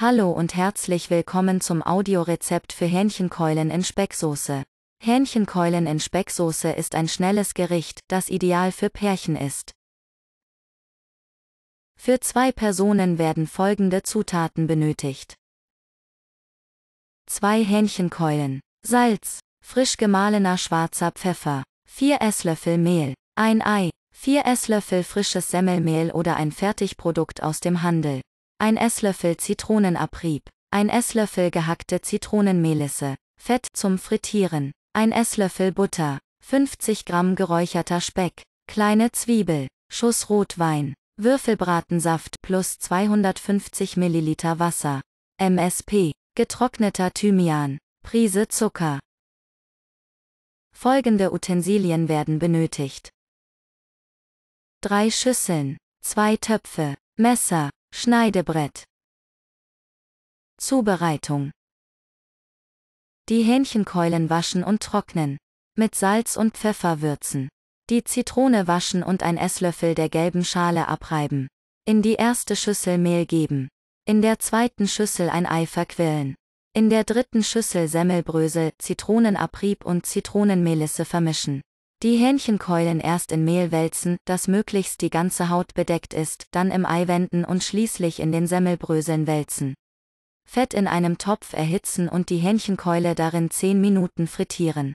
Hallo und herzlich willkommen zum Audiorezept für Hähnchenkeulen in Specksoße. Hähnchenkeulen in Specksoße ist ein schnelles Gericht, das ideal für Pärchen ist. Für zwei Personen werden folgende Zutaten benötigt. Zwei Hähnchenkeulen, Salz, frisch gemahlener schwarzer Pfeffer, vier Esslöffel Mehl, ein Ei, vier Esslöffel frisches Semmelmehl oder ein Fertigprodukt aus dem Handel ein Esslöffel Zitronenabrieb, ein Esslöffel gehackte Zitronenmelisse, Fett zum Frittieren, ein Esslöffel Butter, 50 Gramm geräucherter Speck, kleine Zwiebel, Schuss Rotwein, Würfelbratensaft plus 250 Milliliter Wasser, MSP, getrockneter Thymian, Prise Zucker. Folgende Utensilien werden benötigt. 3 Schüsseln, 2 Töpfe, Messer, Schneidebrett. Zubereitung. Die Hähnchenkeulen waschen und trocknen. Mit Salz und Pfeffer würzen. Die Zitrone waschen und ein Esslöffel der gelben Schale abreiben. In die erste Schüssel Mehl geben. In der zweiten Schüssel ein Ei verquillen. In der dritten Schüssel Semmelbrösel, Zitronenabrieb und Zitronenmelisse vermischen. Die Hähnchenkeulen erst in Mehl wälzen, dass möglichst die ganze Haut bedeckt ist, dann im Ei wenden und schließlich in den Semmelbröseln wälzen. Fett in einem Topf erhitzen und die Hähnchenkeule darin 10 Minuten frittieren.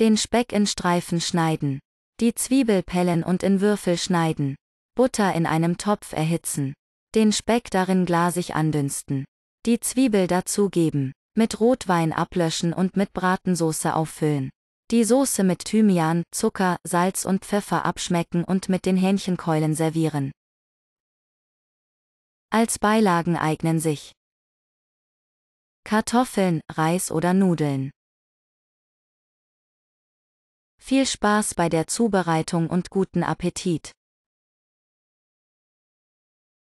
Den Speck in Streifen schneiden. Die Zwiebel pellen und in Würfel schneiden. Butter in einem Topf erhitzen. Den Speck darin glasig andünsten. Die Zwiebel dazugeben. Mit Rotwein ablöschen und mit Bratensoße auffüllen. Die Soße mit Thymian, Zucker, Salz und Pfeffer abschmecken und mit den Hähnchenkeulen servieren. Als Beilagen eignen sich Kartoffeln, Reis oder Nudeln. Viel Spaß bei der Zubereitung und guten Appetit!